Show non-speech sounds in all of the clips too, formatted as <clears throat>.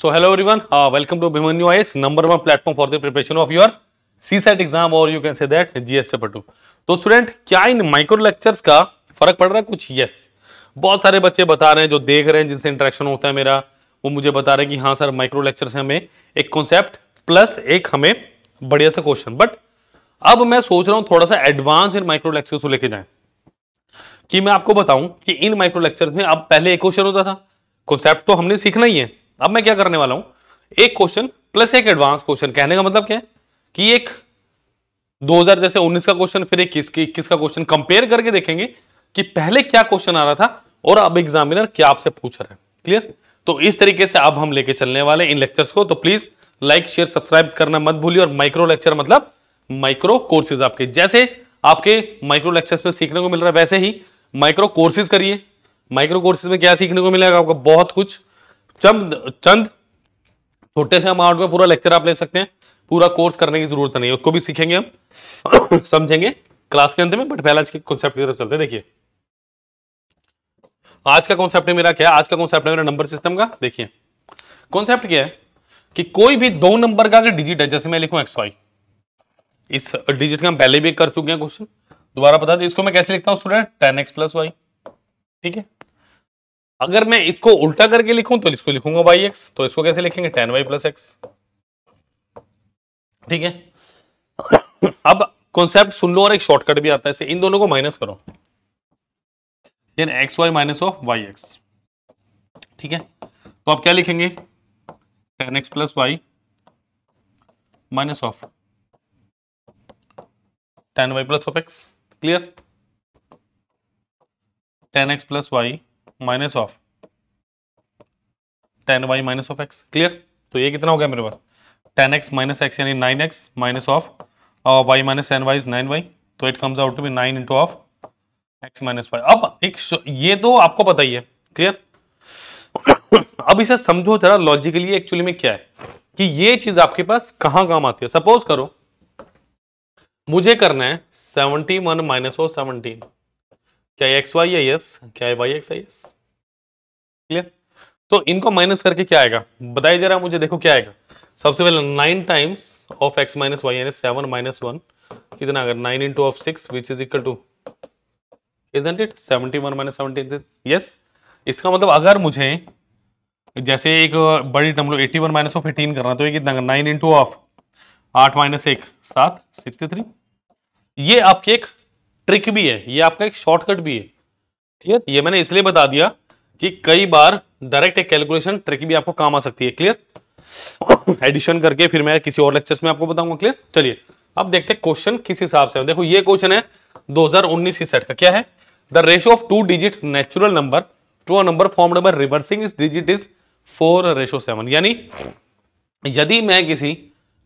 So hello everyone, uh, welcome to Bhimanyu one platform for platform for the preparation of your CSET exam or you can say that GS paper two तो student क्या इन micro lectures का फर्क पड़ रहा है कुछ yes yes. बहुत सारे बच्चे बता रहे हैं जो देख रहे हैं जिनसे इंटरेक्शन होता है मेरा वो मुझे बता रहे हैं कि हाँ सर माइक्रो लेक्चर से हमें एक कॉन्सेप्ट प्लस एक हमें बढ़िया सा क्वेश्चन बट अब मैं सोच रहा हूँ थोड़ा सा एडवांस इन माइक्रो लेक्चर को लेके जाए कि मैं आपको बताऊं कि इन माइक्रो लेक्चर में अब पहले एक क्वेश्चन होता था कॉन्सेप्ट तो हमने सीखना ही है अब मैं क्या करने वाला हूं एक क्वेश्चन प्लस एक एडवांस क्वेश्चन कहने का मतलब क्या है कि एक 2000 जैसे 19 का क्वेश्चन फिर एक इक्कीस का क्वेश्चन कंपेयर करके देखेंगे कि पहले क्या क्वेश्चन आ रहा था और अब एग्जामिनर क्या आपसे पूछ रहा है क्लियर तो इस तरीके से अब हम लेके चलने वाले इन लेक्चर्स को तो प्लीज लाइक शेयर सब्सक्राइब करना मत भूलिए और माइक्रो लेक्चर मतलब माइक्रो कोर्सेज आपके जैसे आपके माइक्रो लेक्चर्स में सीखने को मिल रहा है वैसे ही माइक्रो कोर्सेज करिए माइक्रो कोर्सेज में क्या सीखने को मिलेगा आपको बहुत कुछ चंद चंद छोटे से अमाउंट में पूरा लेक्चर आप ले सकते हैं पूरा कोर्स करने की जरूरत नहीं है उसको भी सीखेंगे हम <coughs> समझेंगे क्लास के अंत में बट पहले आज के कॉन्सेप्ट की तरफ चलते हैं देखिए आज का कॉन्सेप्ट है मेरा क्या आज का कॉन्सेप्ट है मेरा नंबर सिस्टम का देखिए कॉन्सेप्ट क्या है कि कोई भी दो नंबर का अगर डिजिट है जैसे मैं लिखूं एक्स वाई इस डिजिट का हम पहले भी कर चुके हैं क्वेश्चन दोबारा बता दें इसको मैं कैसे लिखता हूं student ten X plus Y ठीक है अगर मैं इसको उल्टा करके लिखूं तो इसको लिखूंगा वाई एक्स तो इसको कैसे लिखेंगे टेन वाई प्लस एक्स ठीक है अब कॉन्सेप्ट सुन लो और एक शॉर्टकट भी आता है इन दोनों को माइनस करो then X Y minus of Y X ठीक है तो आप क्या लिखेंगे ten X plus Y minus of ten Y plus of X clear ten X plus Y minus of ten Y minus of X clear तो ये कितना हो गया मेरे पास टेन एक्स माइनस एक्स यानी nine X minus of Y minus ten Y is nine Y तो it comes out to B nine into of x minus Y अब एक ये तो आपको पता ही है क्लियर अब इसे समझो जरा लॉजिकली एक्चुअली में क्या है कि ये चीज आपके पास कहां काम आती है सपोज करो मुझे करना है seventy one minus of seventeen क्या एक्स वाई है यस क्या है वाई एक्स है यस क्लियर तो इनको माइनस करके क्या आएगा बताइए जरा मुझे देखो क्या आएगा सबसे पहले nine times of x minus Y यानी सेवन माइनस वन कितना अगर nine into of six which is equal to isn't it seventy one minus seventeen yes इसका मतलब अगर मुझे जैसे एक बड़ी टर्म लो eighty one minus of eighteen करना तो ये कितना नाइन इंटू ऑफ आठ माइनस एक सात सिक्सटी थ्री ये आपकी एक ट्रिक भी है ये आपका एक शॉर्टकट भी है ठीक है ये मैंने इसलिए बता दिया कि कई बार डायरेक्ट एक कैलकुलेशन ट्रिक भी आपको काम आ सकती है क्लियर एडिशन करके फिर मैं किसी और लेक्चर्स में आपको बताऊंगा क्लियर चलिए अब देखते हैं क्वेश्चन किस हिसाब से देखो ये क्वेश्चन है दो की सेट का क्या है the ratio of two digit natural number to number formed by reversing its digit is four ratio seven यानी यदि मैं किसी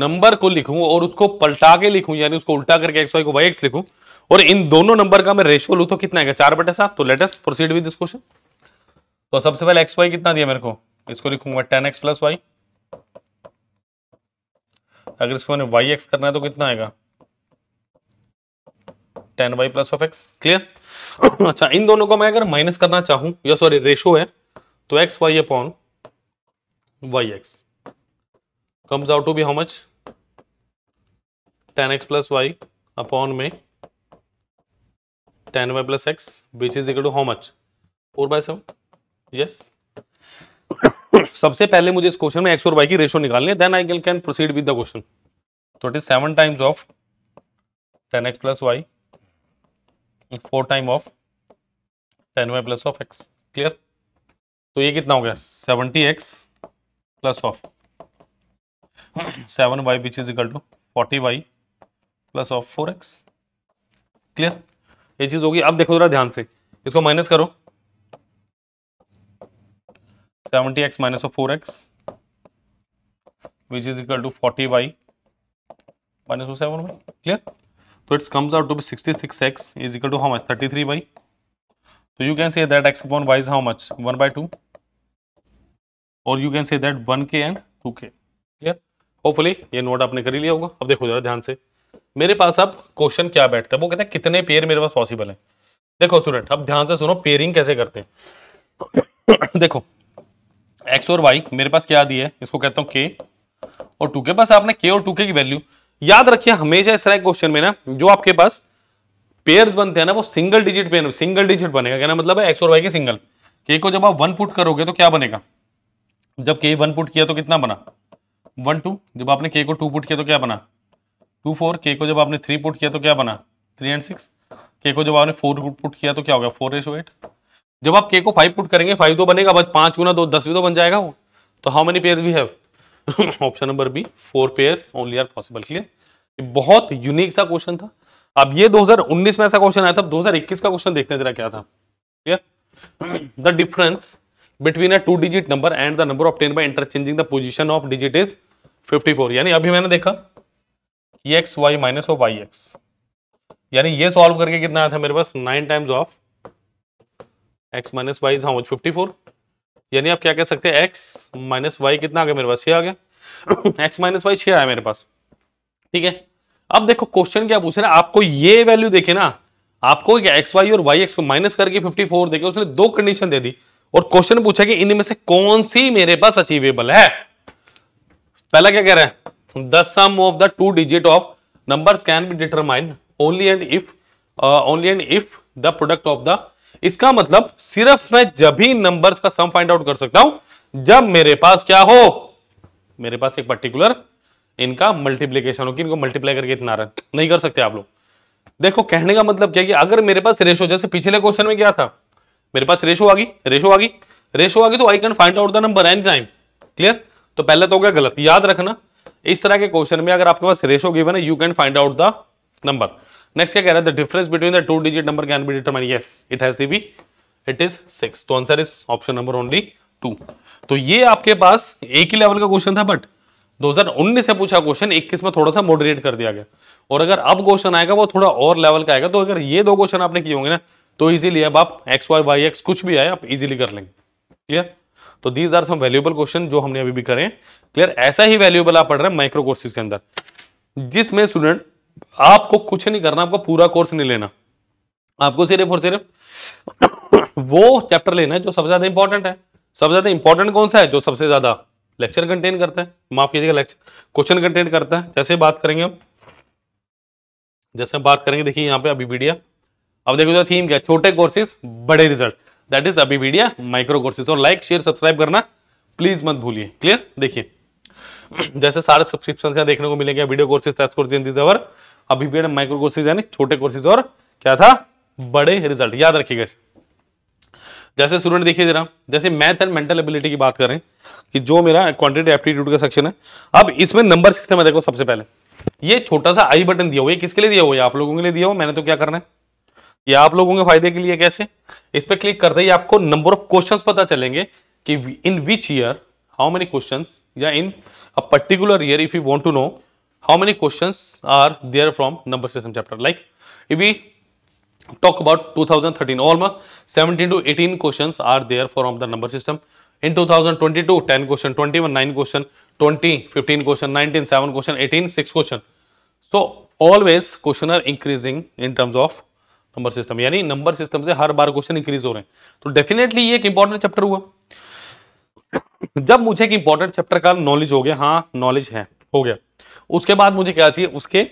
नंबर को लिखूं और उसको पलटा के लिखूं यानी उसको उल्टा करके एक्स वाई को वाई एक्स लिखूं और इन दोनों नंबर का मैं रेशियो लू तो कितना है चार बटे सात तो let's proceed with this question तो सबसे पहले एक्स वाई कितना दिया मेरे को इसको लिखूंगा टेन एक्स प्लस वाई अगर इसको मैंने वाई एक्स करना है तो कितना आएगा ten Y plus of X clear अच्छा इन दोनों को मैं अगर माइनस करना चाहूं या सॉरी रेशो है तो X Y upon Y X comes out to be how much 10x plus y upon में 10y plus x which is equal to how much 4 by 7 yes <coughs> सबसे पहले मुझे इस क्वेश्चन में x और y की रेशियो निकालनी है then I can proceed with the question तो it is 7 times of 10x plus y 4 time of 10y plus of x clear तो ये कितना हो गया 70x plus of seven y which is equal to forty y plus of four x clear ये चीज होगी अब देखो जरा ध्यान से इसको माइनस करो seventy x minus of four x which is equal to forty y minus of seven y clear तो it's comes out to be sixty six x is equal to how much thirty three y तो you can say that x upon y is how much one by two और you can say that one k and two k hopefully ये note आपने कर ही लिया होगा अब देखो जरा ध्यान से मेरे पास अब क्वेश्चन क्या बैठता है वो कहते हैं कितने पेयर मेरे पास पॉसिबल है देखो स्टूडेंट अब ध्यान से सुनो पेयरिंग कैसे करते हैं देखो एक्स और वाई मेरे पास क्या दी है इसको कहता हूँ के और टू के पास आपने के और टू के की वैल्यू याद रखिए हमेशा इस तरह के क्वेश्चन में ना जो आपके पास पेयर बनते हैं ना वो single digit pair single digit बनेगा क्या मतलब एक्स और वाई के सिंगल के को जब आप वन पुट करोगे तो क्या बनेगा जब के वन पुट किया तो कितना बना वन टू जब आपने के को टू पुट किया तो क्या बना टू फोर के को जब आपने थ्री पुट किया तो क्या बना थ्री एंड सिक्स के को जब आपने फोर पुट किया तो क्या हो गया फोर रेशो एट जब आप के को फाइव पुट करेंगे फाइव तो बनेगा बस पाँच गुना दो दस भी तो बन जाएगा वो तो how many pair we have option number B four pair only are possible clear बहुत यूनिक सा क्वेश्चन था अब ये 2019 में ऐसा क्वेश्चन आया था 2021 का क्वेश्चन देखते हैं जरा क्या था clear the difference between a two digit number and the number obtained by interchanging the position of digit is 54 यानी अभी मैंने देखा ये x Y minus of Y x यानी ये सॉल्व करके कितना आया था मेरे पास nine times of x minus y is how fifty four यानी आप क्या कह सकते हैं एक्स माइनस वाई कितना आ गया मेरे पास छः आ गया एक्स माइनस वाई छह आया मेरे पास ठीक है अब देखो क्वेश्चन क्या पूछ रहे हैं आपको ये वैल्यू देखे ना आपको एक्स वाई और वाई एक्स को माइनस करके 54 देखे उसने दो कंडीशन दे दी और क्वेश्चन पूछा कि इनमें से कौन सी मेरे पास अचीवेबल है पहला क्या कह रहे हैं the sum of the two digit of number can be determined only and if only and if the product of the इसका मतलब सिर्फ मैं जब ही नंबर्स का सम फाइंड आउट कर सकता हूं जब मेरे पास क्या हो मेरे पास एक पर्टिकुलर इनका मल्टीप्लीकेशन हो कि इनको मल्टीप्लाई करके इतना रन नहीं कर सकते आप लोग देखो कहने का मतलब क्या कि अगर मेरे पास रेशो जैसे पिछले क्वेश्चन में क्या था मेरे पास रेशो आ गई रेशो आ गई रेशो आ गई तो I can find out the number any time clear तो पहले तो हो गया गलत याद रखना इस तरह के क्वेश्चन में अगर आपके पास रेशो गिवन है you can find out the number next क्या कह रहा है the difference between the two digit number can be determine yes it has to be it is six तो answer is option number only two तो ये आपके पास एक ही लेवल का क्वेश्चन था बट 2019 से पूछा क्वेश्चन 21 में थोड़ा सा मॉडरेट कर दिया गया और अगर अब क्वेश्चन आएगा वो थोड़ा और लेवल का आएगा तो अगर ये दो क्वेश्चन आपने किए होंगे ना तो इजीली अब आप एक्स वाई वाई एक्स कुछ भी आए आप इजीली कर लेंगे क्लियर तो these are some valuable question जो हमने अभी भी करें क्लियर ऐसा ही वैल्यूएबल आप पढ़ रहे हैं माइक्रो कोर्सेज के अंदर जिसमें स्टूडेंट आपको कुछ नहीं करना आपको पूरा कोर्स नहीं लेना आपको सिर्फ और सिर्फ वो चैप्टर लेना है जो सबसे ज्यादा इंपॉर्टेंट है सबसे ज्यादा इंपॉर्टेंट कौन सा है जो सबसे ज्यादा लेक्चर कंटेन करता है माफ कीजिएगा लेक्चर क्वेश्चन कंटेन करता है जैसे बात करेंगे हम जैसे हम बात करेंगे देखिए यहाँ पे अभी मीडिया अब देखो जो तो थीम क्या छोटे कोर्सेज बड़े रिजल्ट दैट इज अभी माइक्रो कोर्सेज और लाइक शेयर सब्सक्राइब करना प्लीज मत भूलिए क्लियर देखिए जैसे सारे सब्सक्रिप्शन यहाँ देखने को मिलेंगे video courses test in this hour अभी भी माइक्रो कोर्सेज यानी छोटे कोर्सेज और क्या था बड़े रिजल्ट याद रखिएगा जैसे स्टूडेंट देखिए जरा जैसे मैथ एंड मेंटल एबिलिटी की बात करें कि जो मेरा क्वांटिटी एप्टीट्यूड का सेक्शन है अब इसमें नंबर सिस्टम है देखो सबसे पहले ये छोटा सा आई बटन दिया हुआ है किसके लिए दिया हुआ है आप लोगों के लिए दिया हुआ मैंने तो क्या करना है ये आप लोगों के फायदे के लिए कैसे इस पर क्लिक करते ही आपको नंबर ऑफ क्वेश्चन पता चलेंगे कि in which year how many question या in a particular year if you want to know how many question are there from number system chapter like if we talk about 2013 thousand almost seventeen to eighteen question are there from the number system in 2022 thousand twenty two question twenty one nine question twenty fifteen question nineteen seven question eighteen six question so always question are increasing in terms of number system यानी number system से हर बार question increase हो रहे हैं तो definitely ये एक important chapter हुआ जब मुझे एक इंपॉर्टेंट चैप्टर का नॉलेज हो गया हाँ नॉलेज है हो गया उसके बाद मुझे क्या चाहिए उसके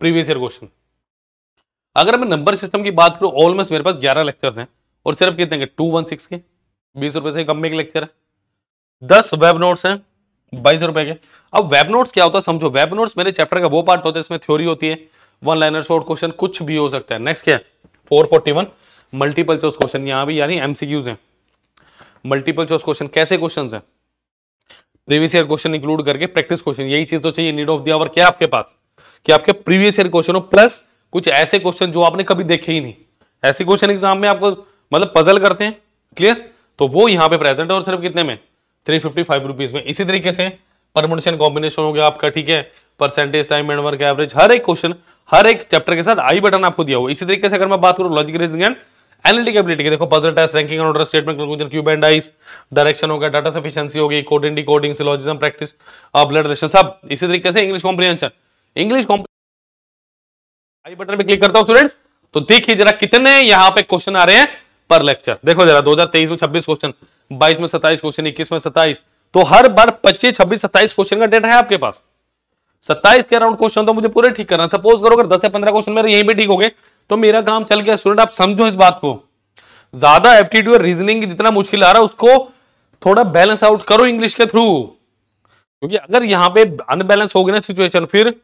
प्रीवियस ईयर क्वेश्चन अगर मैं नंबर सिस्टम की बात करूं ऑलमोस्ट मेरे पास ग्यारह लेक्चर्स हैं और सिर्फ कितने के टू वन सिक्स के बीस रुपए से कम में एक लेक्चर है दस वेब नोट्स हैं बाईस रुपए के अब वेब नोट्स क्या होता है समझो वेब नोट्स मेरे चैप्टर का वो पार्ट होता है इसमें थ्योरी होती है वन लाइनर शॉर्ट क्वेश्चन कुछ भी हो सकता है नेक्स्ट क्या है four forty one multiple choice question यहां भी यानी एमसीक्यूज हैं मल्टीपल चॉइस क्वेश्चन कैसे क्वेश्चन हैं प्रीवियस ईयर क्वेश्चन इंक्लूड करके प्रैक्टिस क्वेश्चन यही चीज तो चाहिए नीड ऑफ दी आवर क्या आपके पास कि आपके प्रीवियस ईयर क्वेश्चन हो प्लस कुछ ऐसे क्वेश्चन जो आपने कभी देखे ही नहीं ऐसे क्वेश्चन एग्जाम में आपको मतलब पजल करते हैं क्लियर तो वो यहां पे प्रेजेंट है और सिर्फ कितने में थ्री फिफ्टी फाइव रुपीज में इसी तरीके से परमुटेशन कॉम्बिनेशन हो गया आपका ठीक है percentage time and work average हर एक क्वेश्चन हर एक चैप्टर के साथ आई बटन आपको दिया हुआ इसी तरीके से अगर मैं बात करूँ logic reasoning and analytic ability की देखो puzzle test ranking order statement conclusion cube and dice direction हो गया डाटा सफिशिएंसी हो गई coding decoding syllogism practice blood relation सब इसी तरीके से English comprehension English I button पे क्लिक करता हूं स्टूडेंट्स तो देखिए जरा कितने यहां पे क्वेश्चन आ रहे हैं पर लेक्चर देखो जरा 2023 में 26 क्वेश्चन 22 में 27 क्वेश्चन 21 में 27 तो हर बार 25, 26, 27 क्वेश्चन का डेटा है आपके पास 27 के अराउंड क्वेश्चन तो मुझे पूरे ठीक करना सपोज करो अगर 10 या 15 क्वेश्चन मेरे यहीं भी ठीक हो गए तो मेरा काम चल गया स्टूडेंट आप समझो इस बात को ज्यादा एप्टीट्यूड रीजनिंग जितना मुश्किल आ रहा है उसको थोड़ा बैलेंस आउट करो इंग्लिश के थ्रू क्योंकि अगर यहाँ पे अनबैलेंस हो गया ना सिचुएशन फिर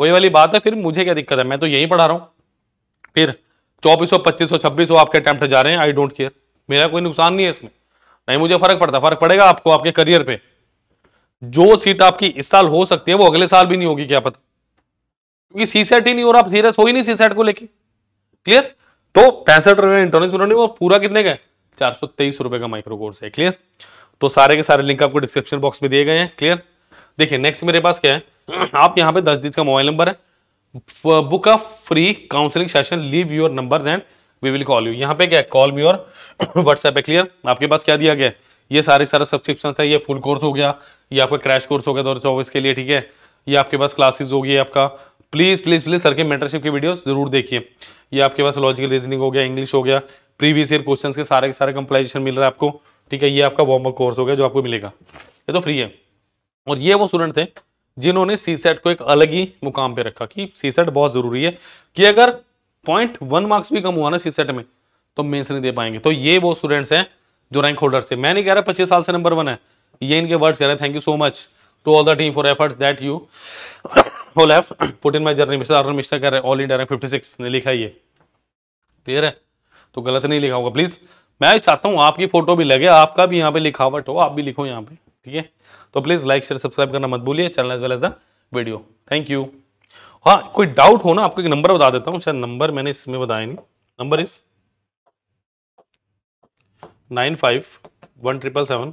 वही वाली बात है फिर मुझे क्या दिक्कत है मैं तो यही पढ़ा रहा हूँ फिर चौबीस सौ पच्चीस सौ छब्बीस सौ आपके अटैम्प्ट जा रहे हैं आई डोंट केयर मेरा कोई नुकसान नहीं है इसमें नहीं मुझे फर्क पड़ता फर्क पड़ेगा आपको आपके करियर पे जो सीट आपकी इस साल हो सकती है वो अगले साल भी नहीं होगी क्या पता क्योंकि सी सेट ही नहीं हो रहा आप सीरियस हो ही नहीं सी सेट को लेके क्लियर तो पैंसठ रुपए इंटरनेट वो पूरा कितने का चार सौ तेईस रुपए का माइक्रो कोर्स है क्लियर तो सारे के सारे लिंक आपको डिस्क्रिप्शन बॉक्स में दिए गए हैं क्लियर देखिए नेक्स्ट मेरे पास क्या है <clears throat> आप यहाँ पे दस दिन का मोबाइल नंबर है book a free counselling session leave your number and we will call you यहाँ पे क्या कॉल मी और व्हाट्सएप है क्लियर आपके पास क्या दिया गया ये सारे सारे सब्सक्रिप्शन है ये फुल कोर्स हो गया ये आपका क्रैश कोर्स हो गया दो तो चौबीस के लिए ठीक है ये आपके पास क्लासेस होगी आपका प्लीज़ प्लीज़ प्लीज़ सर के मेंटरशिप की वीडियो ज़रूर देखिए ये आपके पास लॉजिकल रीजनिंग हो गया इंग्लिश हो गया प्रीवियस ईयर क्वेश्चंस के सारे के सारे कंप्लाइजेशन मिल रहा है आपको ठीक है ये आपका वार्म अप कोर्स हो गया जो आपको मिलेगा ये तो फ्री है और ये वो स्टूडेंट थे जिन्होंने सी सेट को एक अलग ही मुकाम पे रखा कि सी सेट बहुत ज़रूरी है कि अगर पॉइंट वन मार्क्स भी कम हुआ ना सीसेट में तो मेंस नहीं दे पाएंगे तो ये वो स्टूडेंट्स हैं जो रैंक होल्डर से मैं नहीं कह रहा पच्चीस साल से नंबर वन है ये इनके वर्ड्स कह रहे हैं thank you so much to all the team for efforts that you whole F put in my journey mister Arun Mishra कह रहे ऑल इंडिया रैंक 56 ने लिखा ये क्लियर है तो गलत नहीं लिखा होगा प्लीज मैं चाहता हूँ आपकी फोटो भी लगे आपका भी यहाँ पे लिखावट हो आप भी लिखो यहाँ पे ठीक है तो प्लीज लाइक शेयर सब्सक्राइब करना मत भूलिए channel as well as the video thank you हाँ कोई डाउट हो ना आपको एक नंबर बता देता हूँ शायद नंबर मैंने इसमें बताया नहीं number is nine five one triple seven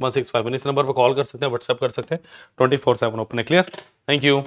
one six five इस नंबर पर कॉल कर सकते हैं व्हाट्सएप कर सकते हैं ट्वेंटी फोर सेवन ओपन है क्लियर थैंक यू